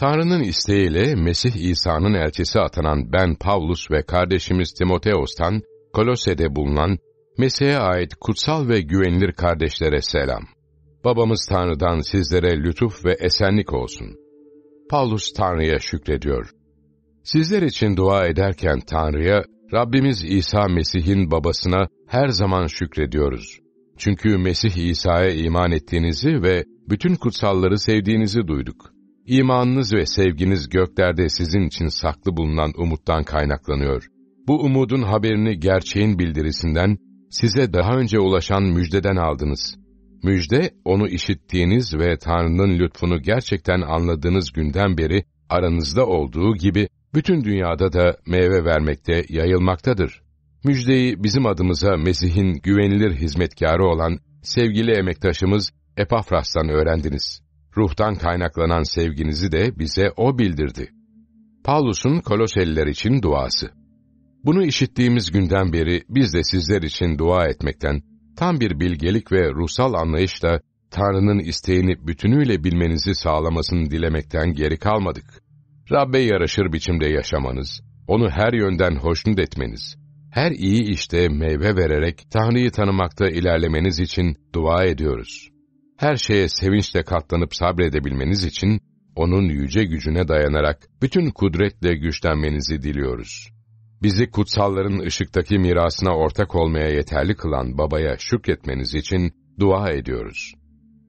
Tanrı'nın isteğiyle Mesih İsa'nın elçisi atanan ben Pavlus ve kardeşimiz Timoteos'tan Kolose'de bulunan Mesih'e ait kutsal ve güvenilir kardeşlere selam. Babamız Tanrı'dan sizlere lütuf ve esenlik olsun. Pavlus Tanrı'ya şükrediyor. Sizler için dua ederken Tanrı'ya, Rabbimiz İsa Mesih'in babasına her zaman şükrediyoruz. Çünkü Mesih İsa'ya iman ettiğinizi ve bütün kutsalları sevdiğinizi duyduk.'' İmanınız ve sevginiz göklerde sizin için saklı bulunan umuttan kaynaklanıyor. Bu umudun haberini gerçeğin bildirisinden, size daha önce ulaşan müjdeden aldınız. Müjde, onu işittiğiniz ve Tanrı'nın lütfunu gerçekten anladığınız günden beri aranızda olduğu gibi bütün dünyada da meyve vermekte, yayılmaktadır. Müjdeyi bizim adımıza Mesih'in güvenilir hizmetkarı olan sevgili emektaşımız Epafras'tan öğrendiniz ruhtan kaynaklanan sevginizi de bize O bildirdi. Paulus'un Koloseliler için duası. Bunu işittiğimiz günden beri biz de sizler için dua etmekten, tam bir bilgelik ve ruhsal anlayışla Tanrı'nın isteğini bütünüyle bilmenizi sağlamasını dilemekten geri kalmadık. Rabbe yaraşır biçimde yaşamanız, onu her yönden hoşnut etmeniz, her iyi işte meyve vererek Tanrı'yı tanımakta ilerlemeniz için dua ediyoruz.'' Her şeye sevinçle katlanıp sabredebilmeniz için, O'nun yüce gücüne dayanarak bütün kudretle güçlenmenizi diliyoruz. Bizi kutsalların ışıktaki mirasına ortak olmaya yeterli kılan babaya şükretmeniz için dua ediyoruz.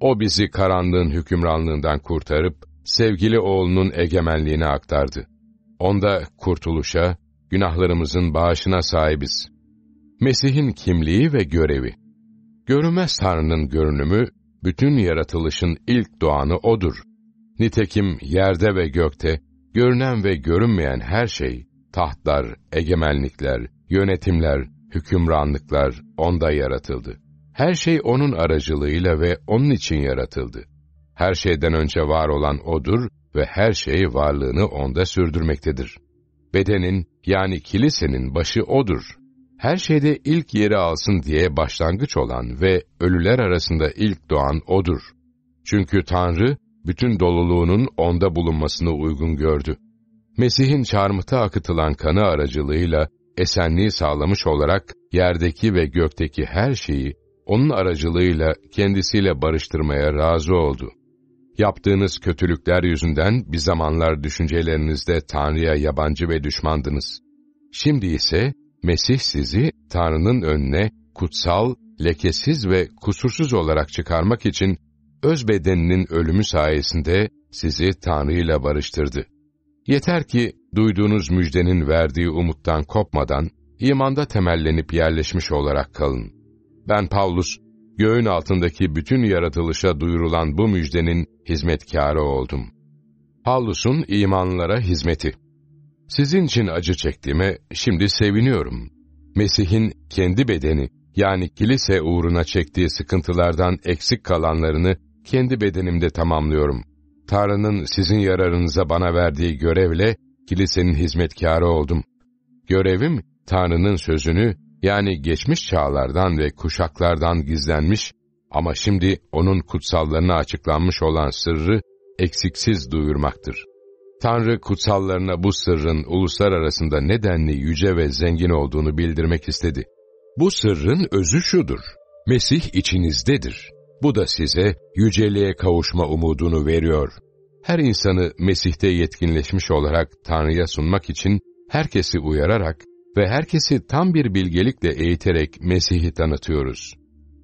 O bizi karanlığın hükümranlığından kurtarıp, sevgili oğlunun egemenliğine aktardı. Onda kurtuluşa, günahlarımızın bağışına sahibiz. Mesih'in kimliği ve görevi Görünmez Tanrı'nın görünümü bütün yaratılışın ilk doğanı O'dur. Nitekim yerde ve gökte, görünen ve görünmeyen her şey, tahtlar, egemenlikler, yönetimler, hükümranlıklar O'nda yaratıldı. Her şey O'nun aracılığıyla ve O'nun için yaratıldı. Her şeyden önce var olan O'dur ve her şey varlığını O'nda sürdürmektedir. Bedenin yani kilisenin başı O'dur her şeyde ilk yeri alsın diye başlangıç olan ve ölüler arasında ilk doğan O'dur. Çünkü Tanrı, bütün doluluğunun onda bulunmasını uygun gördü. Mesih'in çarmıhta akıtılan kanı aracılığıyla esenliği sağlamış olarak yerdeki ve gökteki her şeyi onun aracılığıyla kendisiyle barıştırmaya razı oldu. Yaptığınız kötülükler yüzünden bir zamanlar düşüncelerinizde Tanrı'ya yabancı ve düşmandınız. Şimdi ise Mesih sizi Tanrı'nın önüne kutsal, lekesiz ve kusursuz olarak çıkarmak için öz bedeninin ölümü sayesinde sizi Tanrı ile barıştırdı. Yeter ki duyduğunuz müjdenin verdiği umuttan kopmadan, imanda temellenip yerleşmiş olarak kalın. Ben Pavlus, göğün altındaki bütün yaratılışa duyurulan bu müjdenin hizmetkarı oldum. Pavlus'un imanlara hizmeti sizin için acı çektiğime şimdi seviniyorum. Mesih'in kendi bedeni yani kilise uğruna çektiği sıkıntılardan eksik kalanlarını kendi bedenimde tamamlıyorum. Tanrı'nın sizin yararınıza bana verdiği görevle kilisenin hizmetkarı oldum. Görevim Tanrı'nın sözünü yani geçmiş çağlardan ve kuşaklardan gizlenmiş ama şimdi onun kutsallarına açıklanmış olan sırrı eksiksiz duyurmaktır. Tanrı kutsallarına bu sırrın uluslar arasında nedenli yüce ve zengin olduğunu bildirmek istedi. Bu sırrın özü şudur. Mesih içinizdedir. Bu da size yüceliğe kavuşma umudunu veriyor. Her insanı Mesih'te yetkinleşmiş olarak Tanrı'ya sunmak için herkesi uyararak ve herkesi tam bir bilgelikle eğiterek Mesih'i tanıtıyoruz.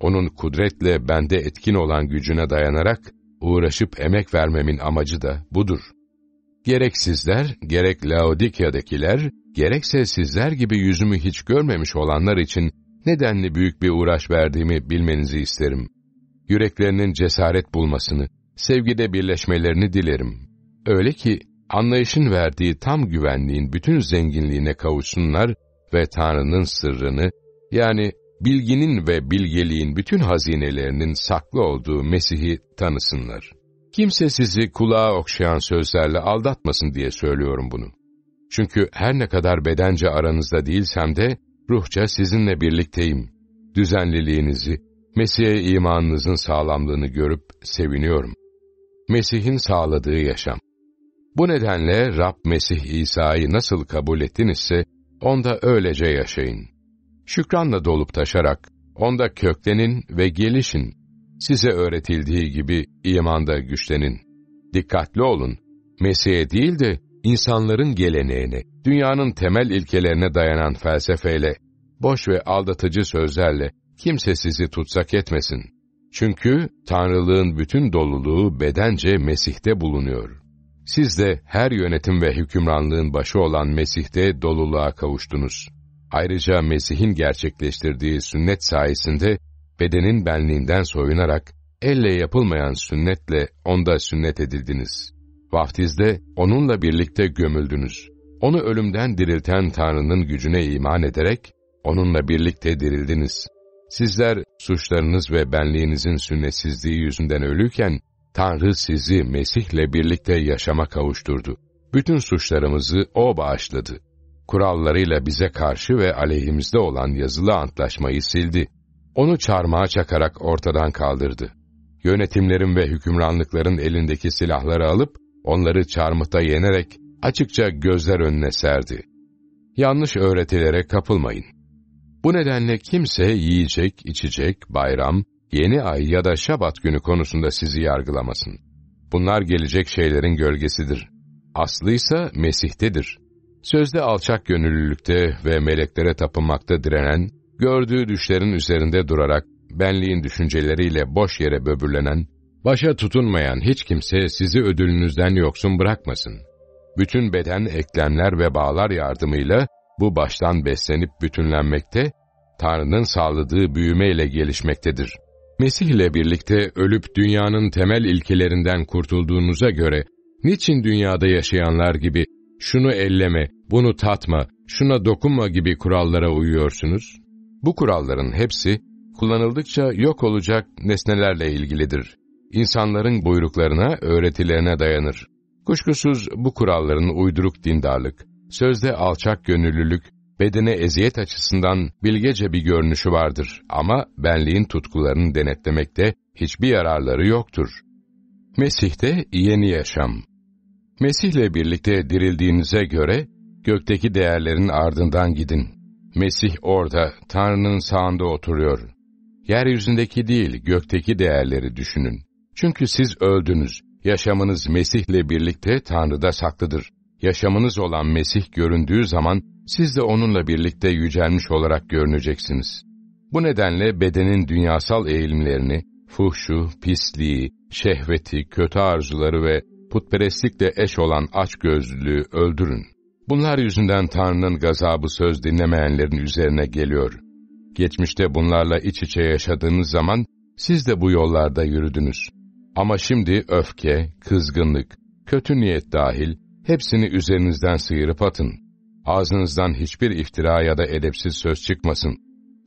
Onun kudretle bende etkin olan gücüne dayanarak uğraşıp emek vermemin amacı da budur.'' Gerek sizler, gerek Laodikya'dakiler, gerekse sizler gibi yüzümü hiç görmemiş olanlar için nedenli büyük bir uğraş verdiğimi bilmenizi isterim. Yüreklerinin cesaret bulmasını, sevgide birleşmelerini dilerim. Öyle ki anlayışın verdiği tam güvenliğin bütün zenginliğine kavuşsunlar ve Tanrı'nın sırrını, yani bilginin ve bilgeliğin bütün hazinelerinin saklı olduğu Mesih'i tanısınlar.'' Kimse sizi kulağa okşayan sözlerle aldatmasın diye söylüyorum bunu. Çünkü her ne kadar bedence aranızda değilsem de ruhça sizinle birlikteyim. Düzenliliğinizi, Mesih'e imanınızın sağlamlığını görüp seviniyorum. Mesih'in sağladığı yaşam. Bu nedenle Rab Mesih İsa'yı nasıl kabul ettinizse, onda öylece yaşayın. Şükranla dolup taşarak, onda köklenin ve gelişin. Size öğretildiği gibi imanda güçlenin. Dikkatli olun. Mesih'e değil de insanların geleneğine, dünyanın temel ilkelerine dayanan felsefeyle, boş ve aldatıcı sözlerle kimse sizi tutsak etmesin. Çünkü Tanrılığın bütün doluluğu bedence Mesih'te bulunuyor. Siz de her yönetim ve hükümranlığın başı olan Mesih'te doluluğa kavuştunuz. Ayrıca Mesih'in gerçekleştirdiği sünnet sayesinde bedenin benliğinden soyunarak, elle yapılmayan sünnetle onda sünnet edildiniz. Vaftizde onunla birlikte gömüldünüz. Onu ölümden dirilten Tanrı'nın gücüne iman ederek, onunla birlikte dirildiniz. Sizler suçlarınız ve benliğinizin sünnetsizliği yüzünden ölüyken, Tanrı sizi Mesih'le birlikte yaşama kavuşturdu. Bütün suçlarımızı O bağışladı. Kurallarıyla bize karşı ve aleyhimizde olan yazılı antlaşmayı sildi. Onu çarmağa çakarak ortadan kaldırdı. Yönetimlerin ve hükümranlıkların elindeki silahları alıp, onları çarmıhta yenerek açıkça gözler önüne serdi. Yanlış öğretilere kapılmayın. Bu nedenle kimse yiyecek, içecek, bayram, yeni ay ya da şabat günü konusunda sizi yargılamasın. Bunlar gelecek şeylerin gölgesidir. Aslıysa Mesih'tedir. Sözde alçak gönüllülükte ve meleklere tapınmakta direnen, gördüğü düşlerin üzerinde durarak, benliğin düşünceleriyle boş yere böbürlenen, başa tutunmayan hiç kimse sizi ödülünüzden yoksun bırakmasın. Bütün beden eklemler ve bağlar yardımıyla bu baştan beslenip bütünlenmekte, Tanrı'nın sağladığı büyümeyle gelişmektedir. Mesih ile birlikte ölüp dünyanın temel ilkelerinden kurtulduğunuza göre, niçin dünyada yaşayanlar gibi şunu elleme, bunu tatma, şuna dokunma gibi kurallara uyuyorsunuz? Bu kuralların hepsi kullanıldıkça yok olacak nesnelerle ilgilidir. İnsanların buyruklarına, öğretilerine dayanır. Kuşkusuz bu kuralların uyduruk dindarlık, sözde alçak gönüllülük, bedene eziyet açısından bilgece bir görünüşü vardır ama benliğin tutkularını denetlemekte hiçbir yararları yoktur. Mesih'te yeni yaşam Mesih'le birlikte dirildiğinize göre gökteki değerlerin ardından gidin. Mesih orada, Tanrı'nın sağında oturuyor. Yeryüzündeki değil, gökteki değerleri düşünün. Çünkü siz öldünüz. Yaşamınız Mesih'le birlikte Tanrı'da saklıdır. Yaşamınız olan Mesih göründüğü zaman, siz de onunla birlikte yücelmiş olarak görüneceksiniz. Bu nedenle bedenin dünyasal eğilimlerini, fuhşu, pisliği, şehveti, kötü arzuları ve putperestlikle eş olan açgözlülüğü öldürün. Bunlar yüzünden Tanrı'nın gazabı söz dinlemeyenlerin üzerine geliyor. Geçmişte bunlarla iç içe yaşadığınız zaman siz de bu yollarda yürüdünüz. Ama şimdi öfke, kızgınlık, kötü niyet dahil hepsini üzerinizden sıyırıp atın. Ağzınızdan hiçbir iftira ya da edepsiz söz çıkmasın.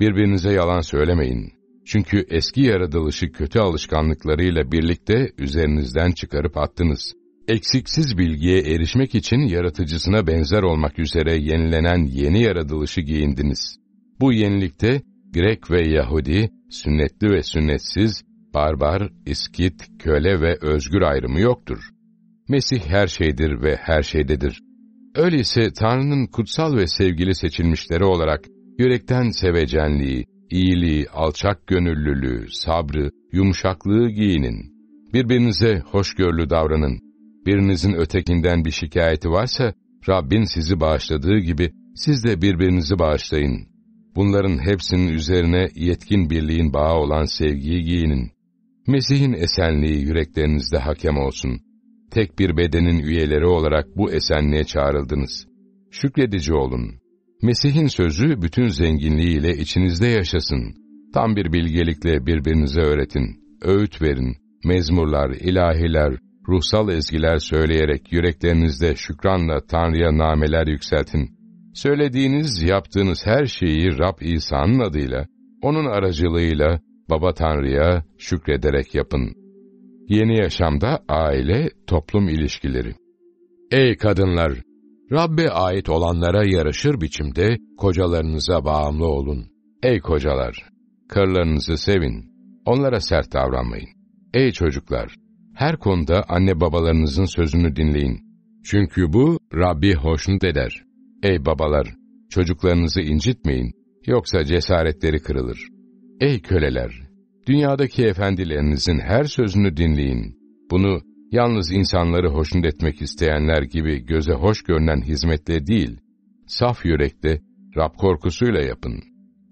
Birbirinize yalan söylemeyin. Çünkü eski yaratılışı kötü alışkanlıklarıyla birlikte üzerinizden çıkarıp attınız eksiksiz bilgiye erişmek için yaratıcısına benzer olmak üzere yenilenen yeni yaratılışı giyindiniz. Bu yenilikte Grek ve Yahudi, sünnetli ve sünnetsiz, barbar, iskit, köle ve özgür ayrımı yoktur. Mesih her şeydir ve her şeydedir. Öyleyse Tanrı'nın kutsal ve sevgili seçilmişleri olarak yürekten sevecenliği, iyiliği, alçak gönüllülüğü, sabrı, yumuşaklığı giyinin. Birbirinize hoşgörülü davranın birinizin ötekinden bir şikayeti varsa, Rabbin sizi bağışladığı gibi siz de birbirinizi bağışlayın. Bunların hepsinin üzerine yetkin birliğin bağı olan sevgiyi giyinin. Mesih'in esenliği yüreklerinizde hakem olsun. Tek bir bedenin üyeleri olarak bu esenliğe çağrıldınız. Şükredici olun. Mesih'in sözü bütün zenginliğiyle içinizde yaşasın. Tam bir bilgelikle birbirinize öğretin, öğüt verin. Mezmurlar, ilahiler, ruhsal ezgiler söyleyerek yüreklerinizde şükranla Tanrı'ya nameler yükseltin. Söylediğiniz, yaptığınız her şeyi Rab İsa'nın adıyla, O'nun aracılığıyla Baba Tanrı'ya şükrederek yapın. Yeni Yaşamda Aile Toplum ilişkileri. Ey kadınlar! Rabbe ait olanlara yaraşır biçimde kocalarınıza bağımlı olun. Ey kocalar! Karılarınızı sevin, onlara sert davranmayın. Ey çocuklar! Her konuda anne babalarınızın sözünü dinleyin. Çünkü bu Rabbi hoşnut eder. Ey babalar! Çocuklarınızı incitmeyin, yoksa cesaretleri kırılır. Ey köleler! Dünyadaki efendilerinizin her sözünü dinleyin. Bunu yalnız insanları hoşnut etmek isteyenler gibi göze hoş görünen hizmetle değil, saf yürekte Rab korkusuyla yapın.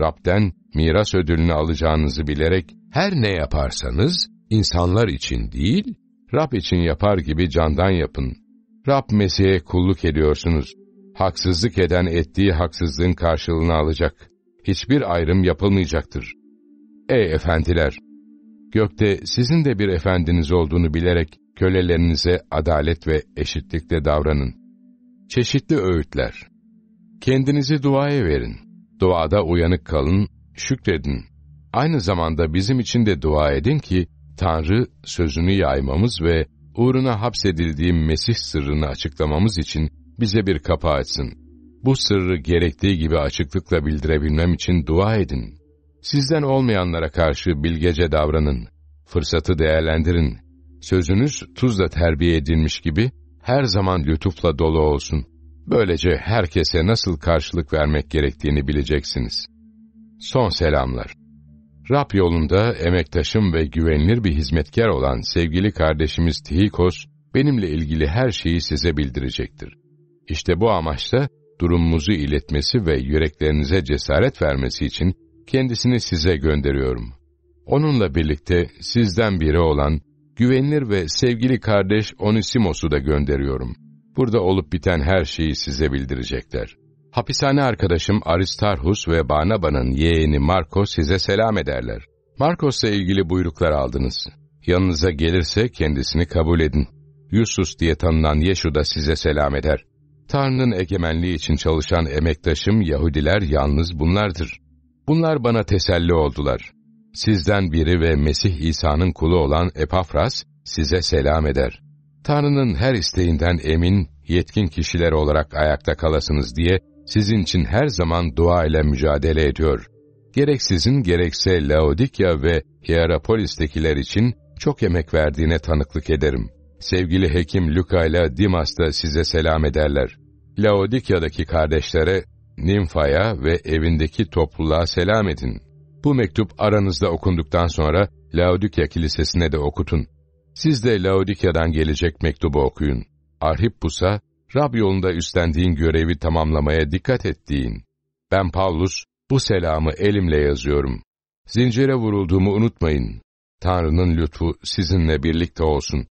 Rab'den miras ödülünü alacağınızı bilerek her ne yaparsanız insanlar için değil, Rab için yapar gibi candan yapın. Rab Mesih'e kulluk ediyorsunuz. Haksızlık eden ettiği haksızlığın karşılığını alacak. Hiçbir ayrım yapılmayacaktır. Ey efendiler! Gökte sizin de bir efendiniz olduğunu bilerek kölelerinize adalet ve eşitlikle davranın. Çeşitli öğütler Kendinizi duaya verin. Duada uyanık kalın, şükredin. Aynı zamanda bizim için de dua edin ki, Tanrı sözünü yaymamız ve uğruna hapsedildiğim Mesih sırrını açıklamamız için bize bir kapı açsın. Bu sırrı gerektiği gibi açıklıkla bildirebilmem için dua edin. Sizden olmayanlara karşı bilgece davranın. Fırsatı değerlendirin. Sözünüz tuzla terbiye edilmiş gibi her zaman lütufla dolu olsun. Böylece herkese nasıl karşılık vermek gerektiğini bileceksiniz. Son selamlar. Rab yolunda emektaşım ve güvenilir bir hizmetkar olan sevgili kardeşimiz Tihikos, benimle ilgili her şeyi size bildirecektir. İşte bu amaçla durumumuzu iletmesi ve yüreklerinize cesaret vermesi için kendisini size gönderiyorum. Onunla birlikte sizden biri olan güvenilir ve sevgili kardeş Onisimos'u da gönderiyorum. Burada olup biten her şeyi size bildirecekler. Hapishane arkadaşım Aristarhus ve Barnaba'nın yeğeni Marco size selam ederler. Markos'la ilgili buyruklar aldınız. Yanınıza gelirse kendisini kabul edin. Yusus diye tanınan Yeşu da size selam eder. Tanrı'nın egemenliği için çalışan emektaşım Yahudiler yalnız bunlardır. Bunlar bana teselli oldular. Sizden biri ve Mesih İsa'nın kulu olan Epafras size selam eder. Tanrı'nın her isteğinden emin, yetkin kişiler olarak ayakta kalasınız diye sizin için her zaman dua ile mücadele ediyor. Gerek sizin gerekse Laodikya ve Hierapolis'tekiler için çok emek verdiğine tanıklık ederim. Sevgili hekim Luka ile Dimas da size selam ederler. Laodikya'daki kardeşlere, Nymphaya ve evindeki topluluğa selam edin. Bu mektup aranızda okunduktan sonra Laodikya Kilisesi'ne de okutun. Siz de Laodikya'dan gelecek mektubu okuyun. Arhippus'a Rab yolunda üstlendiğin görevi tamamlamaya dikkat ettiğin. Ben Paulus bu selamı elimle yazıyorum. Zincire vurulduğumu unutmayın. Tanrı'nın lütfu sizinle birlikte olsun.